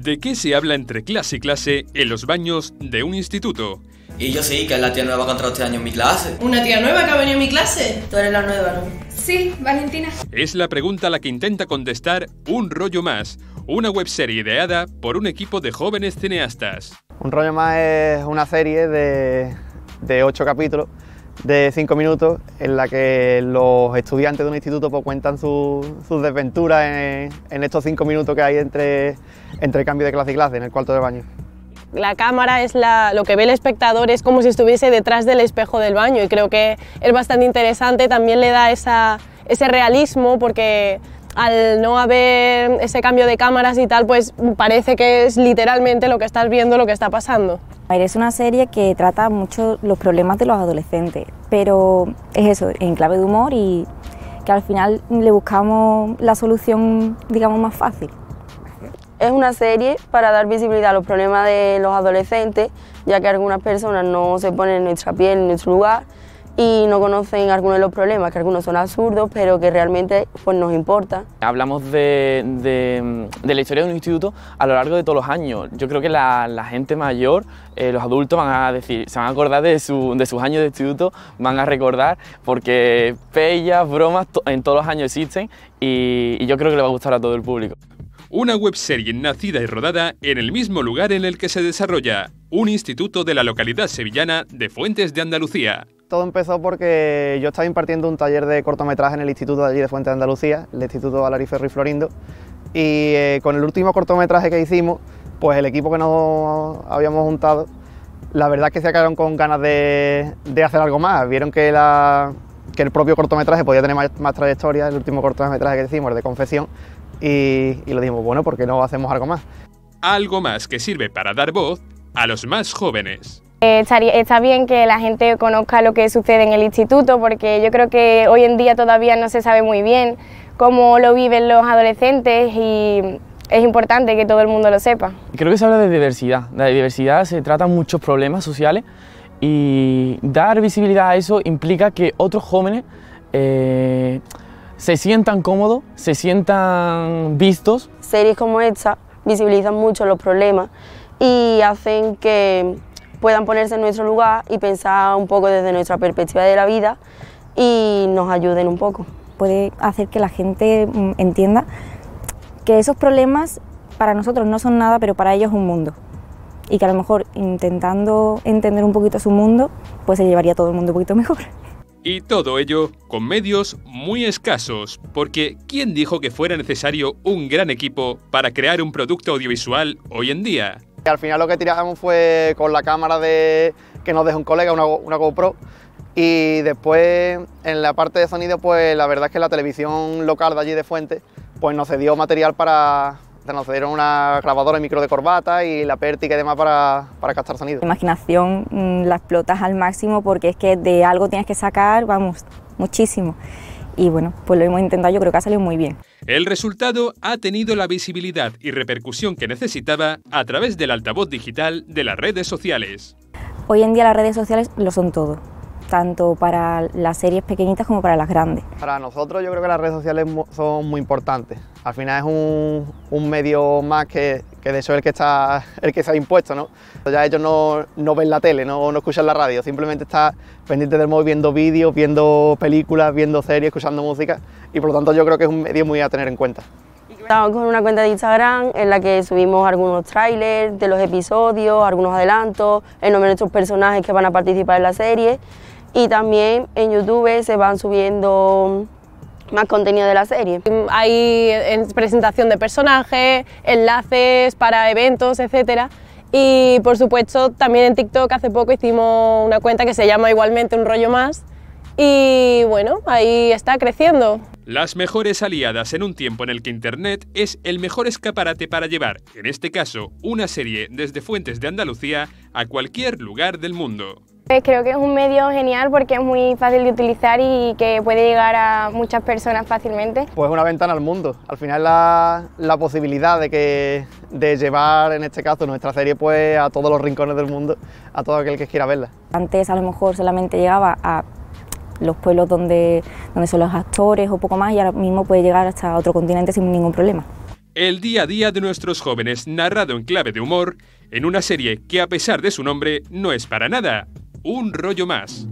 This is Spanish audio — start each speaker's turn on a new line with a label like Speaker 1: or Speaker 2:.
Speaker 1: ¿De qué se habla entre clase y clase en los baños de un instituto? Y yo sí, que es la tía nueva que ha entrado este año en mi clase. ¿Una tía nueva que ha venido en mi clase? Tú eres la nueva, ¿no? Sí, Valentina. Es la pregunta a la que intenta contestar Un Rollo Más, una webserie ideada por un equipo de jóvenes cineastas.
Speaker 2: Un Rollo Más es una serie de, de ocho capítulos de cinco minutos en la que los estudiantes de un instituto pues, cuentan sus desventuras en, estos cinco minutos que hay entre, entre cambio de clase y clase en el cuarto de baño. La cámara es la, lo que ve el espectador, es como si estuviese detrás del espejo del baño y creo que es bastante interesante, también le da esa, ese realismo porque al no haber ese cambio de cámaras y tal, pues parece que es literalmente lo que estás viendo, lo que está pasando.
Speaker 3: Es una serie que trata mucho los problemas de los adolescentes, pero es eso, en clave de humor y que al final le buscamos la solución, digamos, más fácil. Es una serie para dar visibilidad a los problemas de los adolescentes, ya que algunas personas no se ponen en nuestra piel, en nuestro lugar, y no conocen algunos de los problemas, que algunos son absurdos, pero que realmente pues, nos importa.
Speaker 2: Hablamos de, la historia de un instituto a lo largo de todos los años. Yo creo que la, gente mayor, eh, los adultos van a decir, se van a acordar de, sus años de instituto, van a recordar, porque pellas, bromas, en todos los años existen y,
Speaker 1: yo creo que le va a gustar a todo el público una webserie nacida y rodada en el mismo lugar en el que se desarrolla, un instituto de la localidad sevillana de Fuentes de Andalucía.
Speaker 2: Todo empezó porque yo estaba impartiendo un taller de cortometraje en el instituto de allí de Fuente de Andalucía, el Instituto Alari Ferri Florindo, y eh, con el último cortometraje que hicimos, pues el equipo que nos habíamos juntado, la verdad es que se acabaron con ganas de, hacer algo más. Vieron que, el propio cortometraje podía tener más, trayectoria, el último cortometraje que hicimos, el de Confesión, y, y lo dijimos, bueno, ¿por qué no hacemos algo más?
Speaker 1: Algo más que sirve para dar voz a los más jóvenes.
Speaker 3: Eh, está bien que la gente conozca lo que sucede en el instituto porque yo creo que hoy en día todavía no se sabe muy bien cómo lo viven los adolescentes y es importante que todo el mundo lo sepa.
Speaker 2: Creo que se habla de diversidad, de la diversidad se tratan muchos problemas sociales y dar visibilidad a eso implica que otros jóvenes eh, se sientan cómodos, se sientan vistos.
Speaker 3: Series como esta visibilizan mucho los problemas y hacen que puedan ponerse en nuestro lugar y pensar un poco desde nuestra perspectiva de la vida y nos ayuden un poco. Puede hacer que la gente mm, entienda que esos problemas para nosotros no son nada, pero para ellos un mundo. Y que a lo mejor intentando entender un poquito su mundo, pues se llevaría todo el mundo un poquito mejor.
Speaker 1: Y todo ello con medios muy escasos, porque ¿quién dijo que fuera necesario un gran equipo para crear un producto audiovisual hoy en día?
Speaker 2: Al final lo que tirábamos fue con la cámara de, que nos dejó un colega, una, GoPro, y después en la parte de sonido, pues la verdad es que la televisión local de allí de Fuente, pues nos cedió material para, nos dieron una grabadora y micro de corbata y la pértiga y demás para, para captar sonido. La
Speaker 3: imaginación mm, la explotas al máximo porque es que de algo tienes que sacar, vamos, muchísimo. Y bueno, pues lo hemos intentado, yo creo que ha salido muy bien.
Speaker 1: El resultado ha tenido la visibilidad y repercusión que necesitaba a través del altavoz digital de las redes sociales.
Speaker 3: Hoy en día las redes sociales lo son todo, tanto para las series pequeñitas como para las grandes.
Speaker 2: Para nosotros yo creo que las redes sociales son muy importantes, al final es un, medio más que, de eso el que está el que se ha impuesto, ¿no? Ya ellos no, ven la tele, no, escuchan la radio, simplemente están pendiente del móvil viendo vídeos, viendo películas, viendo series, escuchando música y por lo tanto yo creo que es un medio muy a tener en cuenta.
Speaker 3: Estamos con una cuenta de Instagram en la que subimos algunos trailers de los episodios, algunos adelantos, el nombre de nuestros personajes que van a participar en la serie y también en YouTube se van subiendo más contenido de la serie. Hay
Speaker 2: presentación de personajes, enlaces para eventos, etc. Y por supuesto también en TikTok hace poco hicimos una cuenta que se llama igualmente Un Rollo Más y bueno, ahí está creciendo.
Speaker 1: Las mejores aliadas en un tiempo en el que Internet es el mejor escaparate para llevar, en este caso, una serie desde fuentes de Andalucía a cualquier lugar del mundo.
Speaker 3: Pues creo que es un medio genial porque es muy fácil de utilizar y que puede llegar a muchas personas fácilmente.
Speaker 1: Pues una
Speaker 2: ventana al mundo. Al final la, posibilidad de, que, de llevar en este caso nuestra serie pues a todos los rincones del mundo, a todo aquel que quiera verla.
Speaker 3: Antes a lo mejor solamente llegaba a los pueblos donde, donde son los actores o poco más y ahora mismo puede llegar hasta otro continente sin ningún problema.
Speaker 1: El día a día de nuestros jóvenes narrado en clave de humor en una serie que a pesar de su nombre no es para nada un rollo más.